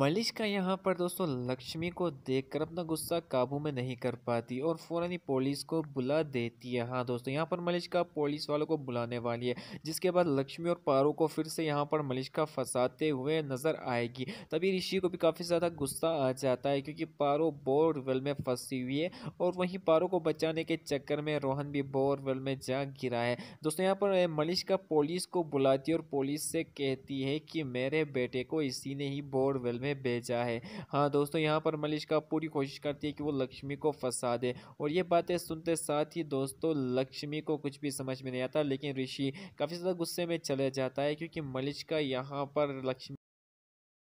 मलिश का यहाँ पर दोस्तों लक्ष्मी को देखकर अपना गुस्सा काबू में नहीं कर पाती और फ़ौरन ही पुलिस को बुला देती है हाँ दोस्तों यहाँ पर मलिश का पुलिस वालों को बुलाने वाली है जिसके बाद लक्ष्मी और पारू को फिर से यहाँ पर मलिश का फंसाते हुए नज़र आएगी तभी ऋषि को भी काफ़ी ज़्यादा गुस्सा आ जाता है क्योंकि पारो बोरवेल में फंसी हुई है और वहीं पारो को बचाने के चक्कर में रोहन भी बोरवेल में जा गिरा है दोस्तों यहाँ पर मलिश का पुलिस को बुलाती है और पुलिस से कहती है कि मेरे बेटे को इसी ने ही बोरवेल में में भेजा है हाँ दोस्तों यहाँ पर मलिश्का पूरी कोशिश करती है कि वो लक्ष्मी को फंसा दे और ये बातें सुनते साथ ही दोस्तों लक्ष्मी को कुछ भी समझ में नहीं आता लेकिन ऋषि काफ़ी ज़्यादा गुस्से में चले जाता है क्योंकि मलिश्का यहाँ पर लक्ष्मी